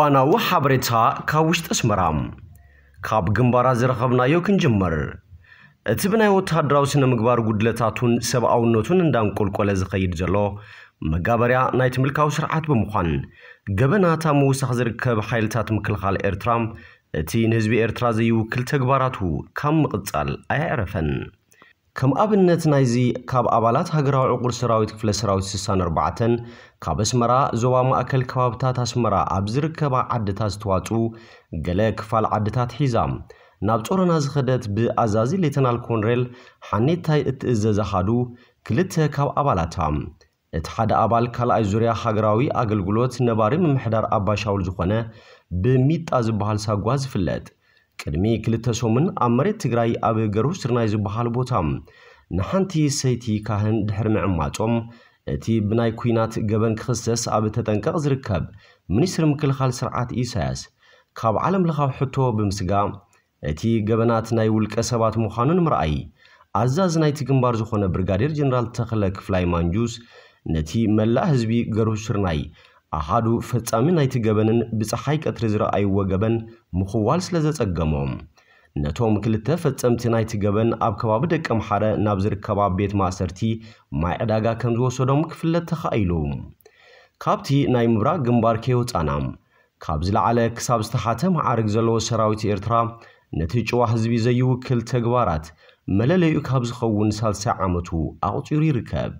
እዋናዊ ሓበሬታ ካብ ውሽጢ ኣስመራ ካብ ግንባራ ዝረኸብናዮ ክንጅምር እቲ ብናይ ወታደራዊ ስነ ምግባር ጉድለታቱን ሰብኣውነቱን እንዳንቆልቆለ ዝኸይድ ዘሎ መጋበርያ ናይ ትምልካዊ ስርዓት ብምዃን ገበናታ ምውሳኽ ዝርከብ ሓይልታት ምክልኻል ኤርትራ እቲ ንህዝቢ ኤርትራ ዘይውክል ተግባራቱ ካብ ምቕጻል ኣይዕረፈን ከም ኣብነት ናይዚ ካብ ኣባላት ሃገራዊ ዕቑር ሰራዊት ክፍለ ሰራዊት 64 ካብ ኣስመራ ዞባ ማእከል ከባብታት ኣስመራ ኣብ ዝርከባ ዓድታት ዝተዋፁ ገለ ክፋል ዓድታት ሒዛ ናብ ጾረና ዝኸደት ብኣዛዚ ሌተናል ኮንሬል ሓኔታይ እትእዘዛኻዱ ክልተ ካብ ኣባላታ እቲ ሓደ ኣባል ካልኣይ ዙርያ ሃገራዊ ኣገልግሎት ነባሪ ምምሕዳር ኣባሻውል ዝኾነ ብሚጣ ዝበሃል ሳጓ ዝፍለጥ ቅድሚ ክልተ ሶምን ኣብ መሬት ትግራይ ኣብ ገሩ ስርናይ ዝበሃል ቦታ ንሓንቲ ሰይቲ ካህን ድሕሪ ምዕማፆም እቲ ብናይ ኩናት ገበን ክኽሰስ ኣብ ተጠንቀቕ ዝርከብ ሚኒስትሪ ምክልኻል ስርዓት ኢሳያስ ካብ ዓለም ለኻዊ ሕቶ ብምስጋ እቲ ገበናት ናይ ውልቀ ሰባት ምዃኑ ንምርኣይ ኣዛዝ ናይቲ ግንባር ዝኾነ ብርጋዴር ጀነራል ተኽለ ክፍላይ ማንጁስ ነቲ መላእ ህዝቢ ገሩ ስርናይ ኣሓዱ ፈጻሚ ናይቲ ገበንን ብፀሓይ ቀትሪ ዝረኣይዎ ገበን ምኽዋል ስለ ዘጸገሞም ነቶም ክልተ ፈጸምቲ ናይቲ ገበን ኣብ ከባቢ ደቂ ኣምሓረ ናብ ዝርከባ ቤት ማእሰርቲ ማይ ዕዳጋ ከም ዝወሰዶም ክፍለጥ ተኻኢሉ ካብቲ ናይ ምብራቅ ግንባር ከይወፃና ካብ ዝለዓለ ክሳብ ዝተሓተ መዓርግ ዘለዎ ሰራዊት ኤርትራ ነቲ ጭዋ ህዝቢ ዘይውክል ተግባራት መለለዩ ካብ ዝኸውን ሳልሳይ ዓመቱ ኣቕፂሩ ይርከብ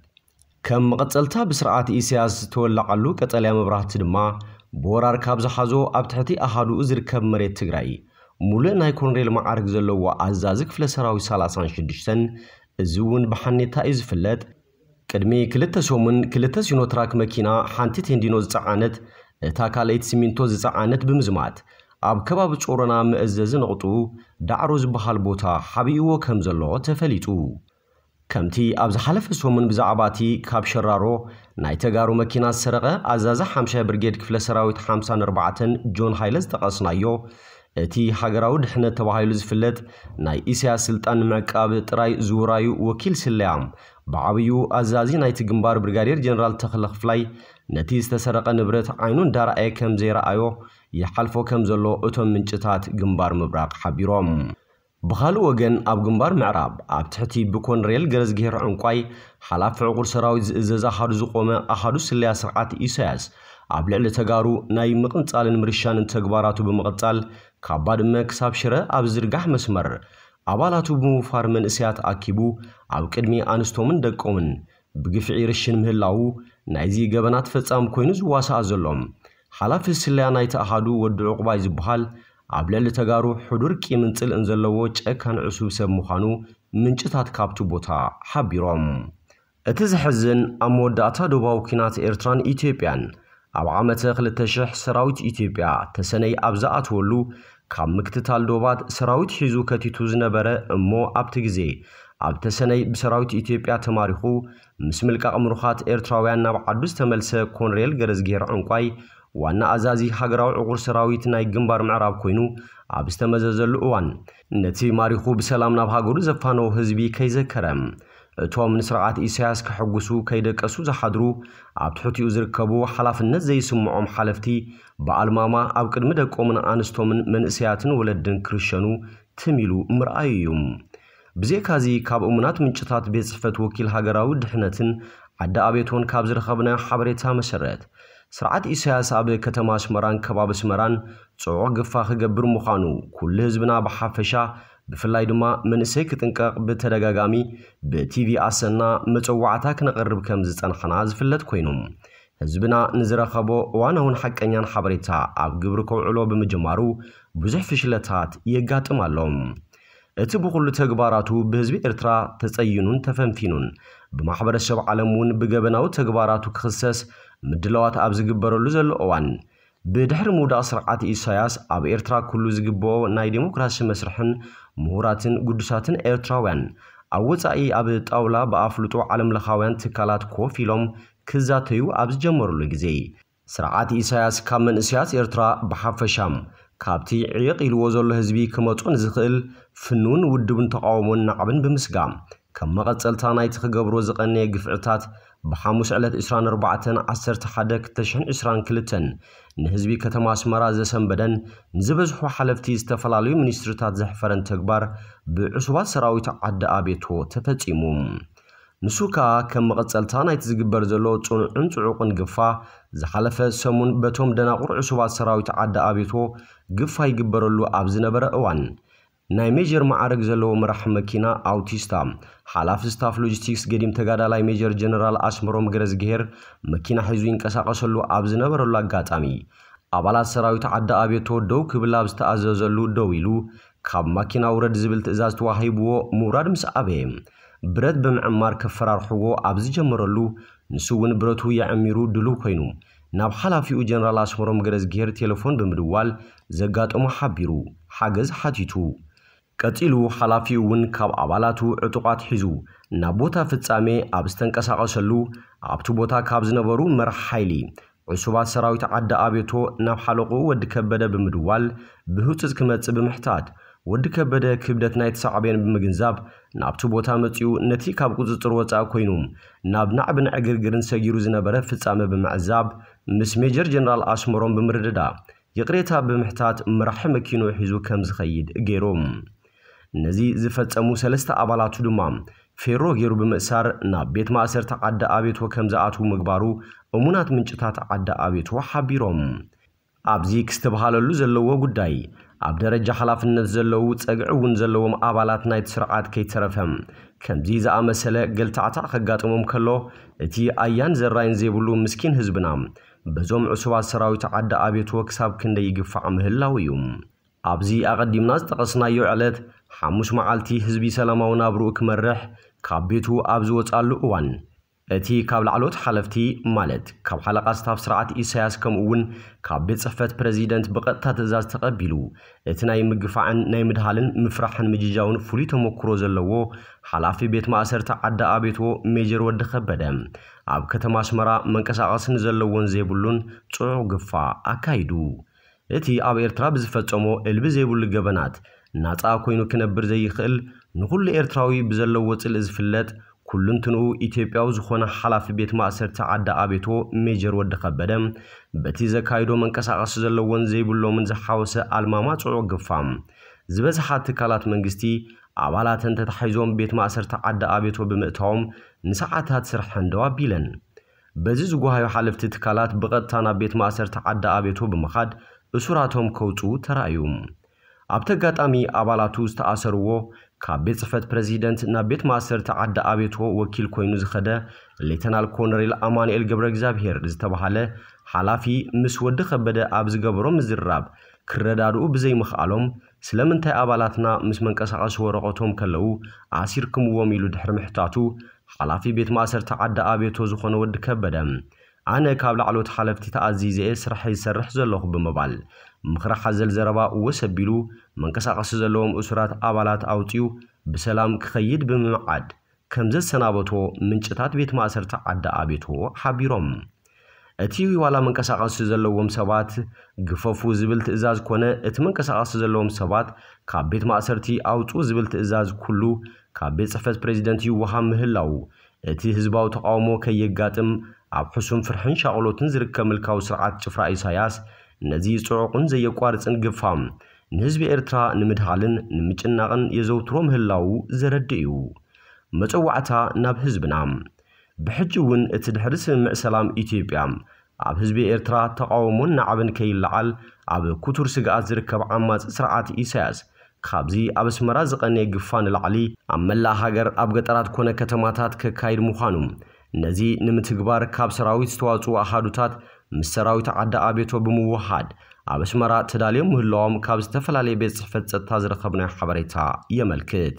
ከም መቐፀልታ ብስርዓት ኢሳያስ ዝተወላቐሉ ቀጠልያ መብራህቲ ድማ ብወራር ካብ ዝሓዞ ኣብ ትሕቲ ኣሃድኡ ዝርከብ መሬት ትግራይ ሙሉእ ናይ ኮሎኔል መዓርግ ዘለዎ ኣዛዚ ክፍለ ሰራዊት 36 እዚ እውን ብሓኔታ እዩ ዝፍለጥ ቅድሚ ክልተ ሶሙን ክልተ ሲኖትራክ መኪና ሓንቲ ቴንዲኖ ዝፀዓነት እታ ካልአይቲ ሲሚንቶ ዝፀዓነት ብምዝማት ኣብ ከባቢ ጾሮና ምእዘዝ ነቕጡ ዳዕሮ ዝበሃል ቦታ ሓቢእዎ ከም ዘሎ ተፈሊጡ ከምቲ ኣብ ዝሓለፈ ሰሙን ብዛዕባ እቲ ካብ ሸራሮ ናይ ተጋሩ መኪና ዝሰረቐ ኣዛዛ 50 ብርጌድ ክፍለ ሰራዊት 54 ጆን ሃይለ ዝጠቐስናዮ እቲ ሃገራዊ ድሕነት ተባሂሉ ዝፍለጥ ናይ ኢሳያስ ስልጣን ንምዕቃብ ጥራይ ዝውራዩ ወኪል ስለያም ብዓብዩ ኣዛዚ ናይቲ ግንባር ብሪጋዴር ጀነራል ተኽለ ክፍላይ ነቲ ዝተሰረቐ ንብረት ዓይኑ እንዳረኣየ ከም ዘይረኣዮ ይሓልፎ ከም ዘሎ እቶም ምንጭታት ግንባር ምብራቅ ሓቢሮም ብኻልእ ወገን ኣብ ግንባር ምዕራብ ኣብ ትሕቲ ብኮንሬል ገረዝ ዕንቋይ ሓላፊ ዕቑር ሰራዊት ዝእዘዝ ኣኻዱ ዝቆመ ኣሓዱ ስለያ ስርዓት ኢሳያስ ኣብ ልዕሊ ተጋሩ ናይ ምቕንጻልን ምርሻንን ተግባራቱ ብምቕጻል ካብ ባድመ ክሳብ ሽረ ኣብ ዝርጋሕ መስመር ኣባላቱ ብምውፋር መንእስያት ኣኪቡ ኣብ ቅድሚ ኣንስቶምን ደቆምን ብግፍዒ ርሽን ምህላው ናይዚ ገበናት ፈጻሚ ኮይኑ ዝዋስኣ ዘሎም ሓላፊ ስለያ ናይቲ ኣሃዱ ወዲ ዕቑባይ ዝበሃል ኣብ ልዕሊ ተጋሩ ሕዱር ቂምን ጽልእን ዘለዎ ጨካን ዕሱብ ሰብ ምዃኑ ምንጭታት ካብቲ ቦታ ሓቢሮም እቲ ዘሕዝን ኣብ መወዳእታ ደቡባዊ ኩናት ኤርትራን ኢትዮጵያን ኣብ ዓመተ 2000 ሰራዊት ኢትዮጵያ ተሰነይ ኣብ ዝኣትወሉ ካብ ምክትታል ዶባት ሰራዊት ሒዙ ከቲቱ ዝነበረ እሞ ኣብቲ ግዜ ኣብ ተሰነይ ብሰራዊት ኢትዮጵያ ተማሪኹ ምስ ምልቃቕ ምሩኻት ኤርትራውያን ናብ ዓዱ ዝተመልሰ ኮንሬል ገረዝጌር ዕንቋይ ዋና ኣዛዚ ሃገራዊ ዕቑር ሰራዊት ናይ ግንባር ምዕራብ ኮይኑ ኣብ ዝተመዘዘሉ እዋን ነቲ ማሪኹ ብሰላም ናብ ሃገሩ ዘፋኖ ህዝቢ ከይዘከረ እቶም ንስርዓት ኢሳያስ ክሕግሱ ከይደቀሱ ዝሓድሩ ኣብ ትሕቲኡ ዝርከቡ ሓላፍነት ዘይስምዖም ሓለፍቲ ብኣልማማ ኣብ ቅድሚ ደቆምን ኣንስቶምን መንእሰያትን ወለድን ክርሸኑ ኢሉ ምርኣዩ እዩ ብዜካዚ ካብ እሙናት ምንጭታት ቤት ፅሕፈት ወኪል ሃገራዊ ድሕነትን ዓዲ ኣቤቶን ካብ ዝረኸብናዮ ሓበሬታ መሰረት ስርዓት ኢሳያስ ኣብ ከተማ ኣስመራን ከባቢ ኣስመራን ጽዑቕ ግፋ ክገብር ምዃኑ ኩሉ ህዝብና ብሓፈሻ ብፍላይ ድማ መንእሰይ ክጥንቀቕ ብተደጋጋሚ ብቲቪ ኣሰና መፀዋዕታ ክነቐርብ ከም ዝጸንሐና ዝፍለጥ ኮይኑ ህዝብና ንዝረኸቦ እዋናውን ሓቀኛን ሓበሬታ ኣብ ግብሪ ከውዕሎ ብምጅማሩ ብዙሕ ፍሽለታት የጋጥም ኣሎም እቲ ብኹሉ ተግባራቱ ብህዝቢ ኤርትራ ተጸይኑን ተፈንፊኑን ብማሕበረሰብ ዓለም እውን ብገበናዊ ተግባራቱ ክኽሰስ ምድለዋት ኣብ ዝግበረሉ ዘሎ እዋን ብድሕሪ ምውዳቕ ስርዓት ኢሳያስ ኣብ ኤርትራ ኩሉ ዝግብኦ ናይ ዴሞክራሲ መስርሕን ምሁራትን ጉዱሳትን ኤርትራውያን ኣብ ወፃኢ ኣብ ጣውላ ብኣፍልጦ ዓለምለኻውያን ትካላት ኮፍ ኢሎም ክዛተዩ ኣብ ዝጀመሩሉ ግዜ ስርዓት ኢሳያስ ካብ መንእስያት ኤርትራ ብሓፈሻም ካብቲ ዕየቕ ኢልዎ ዘሎ ህዝቢ ክመፁ ንዝኽእል ፍኑን ውድብን ተቃውሞን ናዕብን ብምስጋም ከም መቐፀልታ ናይቲ ክገብሮ ዝቐነየ ግፍዕታት ብሓሙስ ዕለት 24 11 ንህዝቢ ከተማ ኣስመራ ዘሰንበደን ንዝበዝሑ ሓለፍቲ ዝተፈላለዩ ሚኒስትርታት ዘሕፈረን ተግባር ብዕሱባት ሰራዊት ዓዲ ኣቤቶ ተፈጺሙ ንሱ ከዓ ከም መቐጸልታ ናይቲ ዝግበር ዘሎ ጽኑዕን ጽዑቕን ግፋ ዝሓለፈ ሰሙን በቶም ደናቑር ዕሱባት ሰራዊት ዓዲ ኣቤቶ ግፋ ይግበረሉ ኣብ ዝነበረ እዋን ናይ ሜጀር ማዕረግ ዘለዎ ምራሕ መኪና ኣውቲስታ ሓላፍ ስታፍ ሎጂስቲክስ ገዲም ተጋዳላይ ሜጀር ጀነራል ኣስምሮም ግረዝግሄር መኪና ሒዙ ይንቀሳቀሰሉ ኣብ ዝነበረሉ ኣጋጣሚ ኣባላት ሰራዊት ዓዲ ኣቤት ተወደው ክብል ኣብ ዝተኣዘዘሉ ደው ኢሉ ካብ ማኪና ውረድ ዝብል ትእዛዝ ተዋሂብዎ ምውራድ ምስ ኣበየ ብረት ብምዕማር ከፈራርሕዎ ኣብ ዝጀመረሉ ንሱ እውን ብረቱ የዕሚሩ ድሉው ኮይኑ ናብ ሓላፊኡ ጀነራል ኣስመሮም ገረዝግሄር ቴሌፎን ብምድዋል ዘጋጠሞ ሓቢሩ ሓገዝ ሓቲቱ ቀፂሉ ሓላፊ እውን ካብ ኣባላቱ ዕጡቓት ሒዙ ናብ ቦታ ፍጻሜ ኣብ ዝተንቀሳቐሰሉ ኣብቲ ቦታ ካብ ዝነበሩ መራሕ ሓይሊ ዕሱባት ሰራዊት ዓዲ ኣብቶ ናብ ሓለቑ ወዲ ከበደ ብምድዋል ብህፁፅ ክመጽእ ብምሕታት ወዲ ከበደ ክብደት ናይቲ ሳዕቤን ብምግንዛብ ናብቲ ቦታ መጺኡ ነቲ ካብ ቁፅፅር ወፃኢ ኮይኑ ናብ ናዕብን ዕግርግርን ሰጊሩ ዝነበረ ፍጻመ ብምዕዛብ ምስ ሜጀር ጀነራል ኣስመሮም ብምርድዳ ይቕሬታ ብምሕታት ምራሒ መኪኑ ሒዙ ከም ዝኸይድ ገይሮም እነዚህ ዝፈጸሙ ሰለስተ ኣባላቱ ድማ ፌሮ ገይሩ ብምእሳር ናብ ቤት ማእሰርቲ ዓዲ ኣቤትዎ ከም ዝኣትዉ ምግባሩ እሙናት ምንጭታት ዓዲ ኣቤትዎ ሓቢሮም ኣብዚ ክስተብሃለሉ ዘለዎ ጉዳይ ኣብ ደረጃ ሓላፍነት ዘለዉ ፀግዒ እውን ዘለዎም ኣባላት ናይቲ ስርዓት ከይተረፈ ከምዚ ዝኣመሰለ ገልታዕታዕ ከጋጥሞም ከሎ እቲ ኣያን ዘራይን ዘይብሉ ምስኪን ህዝብና በዞም ዕሱባት ሰራዊት ዓዲ ኣቤትዎ ክሳብ ክንደይ ይግፋዕ ምህላው እዩ ኣብዚ ኣቐዲምና ዝጠቐስናዮ ዕለት ሓሙሽ መዓልቲ ህዝቢ ሰላማዊ ናብሩኡ ክመርሕ ካብ ቤቱ ኣብ ዝወፃሉ እዋን እቲ ካብ ላዕሎት ሓለፍቲ ማለት ካብ ሓለቓ ስታፍ ስርዓት ኢሳያስ ከምኡ እውን ካብ ቤት ፅሕፈት ፕረዚደንት ብቐጥታ ትእዛዝ ተቐቢሉ እቲ ናይ ምግፋዕን ናይ ምድሃልን ምፍራሕን ምጅጃውን ፍሉይ ተመክሮ ዘለዎ ሓላፊ ቤት ማእሰርቲ ዓዳ ኣቤቶ ሜጀር ወዲ ከበደ ኣብ ከተማ ኣስመራ መንቀሳቐስን ዘለዎን ዘይብሉን ፅዑቕ ግፋ ኣካይዱ እቲ ኣብ ኤርትራ ብዝፈፀሞ ዕልቢ ዘይብሉ ገበናት ናፃ ኮይኑ ክነብር ዘይኽእል ንኹሉ ኤርትራዊ ብዘለዎ ወፅል ዝፍለጥ ኩሉ እንትንኡ ኢትዮጵያዊ ዝኾነ ሓላፊ ቤት ማእሰርቲ ዓዳ ኣቤቶ ሜጀር ወዲ ከበደ በቲ ዘካይዶ መንቀሳቐሲ ዘለዎን ዘይብሎምን ዝሓወሰ ኣልማማ ፅዑቅ ግፋም ዝበዝሓ ትካላት መንግስቲ ኣባላተን ተታሒዞም ቤት ማእሰርቲ ዓዳ ኣቤቶ ብምእታዎም ንሰዓታት ስርሐ ሕንደው ኣቢለን በዚ ዝጓሃዩ ሓለፍቲ ትካላት ብቐጥታ ናብ ቤት ማእሰርቲ ዓዳ ኣቤቶ ብምኻድ እሱራቶም ከውፁ ተራእዩ ኣብ ተጋጣሚ ኣባላቱ ዝተኣሰርዎ ካብ ቤት ጽሕፈት ፕረዚደንት ናብ ቤት ማእሰር ተዓዲ ኣቤትዎ ወኪል ኮይኑ ዝኸደ ሌተናል ኮሎኔል ኣማኑኤል ገብረ እግዚኣብሔር ዝተባሃለ ሓላፊ ምስ ወዲ ከበደ ኣብ ዝገበሮ ምዝራብ ክረዳድኡ ብዘይምኽኣሎም ስለምንታይ ኣባላትና ምስ መንቀሳቐሲ ወረቐቶም ከለዉ ኣሲርክምዎም ኢሉ ድሕሪ ምሕታቱ ሓላፊ ቤት ማእሰር ተዓዲ ኣቤቶ ዝኾነ ወዲ ከበደ ኣነ ካብ ላዕሎት ሓለፍቲ ተኣዚይ ዝየ ስራሕ ይሰርሕ ዘለኹ ብምባል ምኽረ ሓዘል ዘረባ እወስ ኣቢሉ መንቀሳቐሲ ዘለዎም እሱራት ኣባላት ኣውፅኡ ብሰላም ክኸይድ ብምምዓድ ከም ዘሰናበቶ ምንጭታት ቤት ማእሰርቲ ዓዳ ኣቤቶ ሓቢሮም እቲ ዋላ መንቀሳቐሲ ዘለዎም ሰባት ግፈፉ ዝብል ትእዛዝ ኮነ እቲ መንቀሳቐሲ ዘለዎም ሰባት ካብ ቤት ማእሰርቲ ኣውፁ ዝብል ትእዛዝ ኩሉ ካብ ቤት ፅሕፈት ፕሬዚደንት ይወሃብ ምህላው እቲ ህዝባዊ ተቃውሞ ከየጋጥም ኣብ ሕሱም ፍርሕን ሻቕሎትን ዝርከብ ምልካዊ ስርዓት ጭፍራ ኢሳያስ ነዚ ጽዑቕን ዘየቋርጽን ግፋ ንህዝቢ ኤርትራ ንምድሃልን ንምጭናቕን የዘውትሮ ምህላው ዘረዲ እዩ መፀዋዕታ ናብ ህዝብና ብሕጂ እውን እቲ ድሕሪ ስምምዕ ሰላም ኢትዮጵያ ኣብ ህዝቢ ኤርትራ ተቃውሞን ናዕብን ከይለዓል ኣብ ኩቱር ስግኣት ዝርከብ ዓማፅ ስርዓት ኢሳያስ ካብዚ ኣብ ኣስመራ ዝቐነየ ግፋ ንላዕሊ ኣብ መላእ ሃገር ኣብ ገጠራት ኮነ ከተማታት ከካይድ ምዃኑ ነዚ ንምትግባር ካብ ሰራዊት ዝተዋፅኡ ኣሃዱታት ምስ ሰራዊት ዓዲ ኣቤቶ ብምውሓድ ኣብ ኣስመራ ተዳልዮም ምህላዎም ካብ ዝተፈላለየ ቤት ፅሕፈት ፀጥታ ዝረኸብናዮ ሓበሬታ የመልክት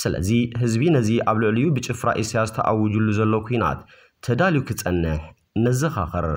ስለዚ ህዝቢ ነዚ ኣብ ልዕሊኡ ብጭፍራ እስያ ዝተኣውጅሉ ዘሎ ኩናት ተዳልዩ ክጸንሕ ነዘኻኽር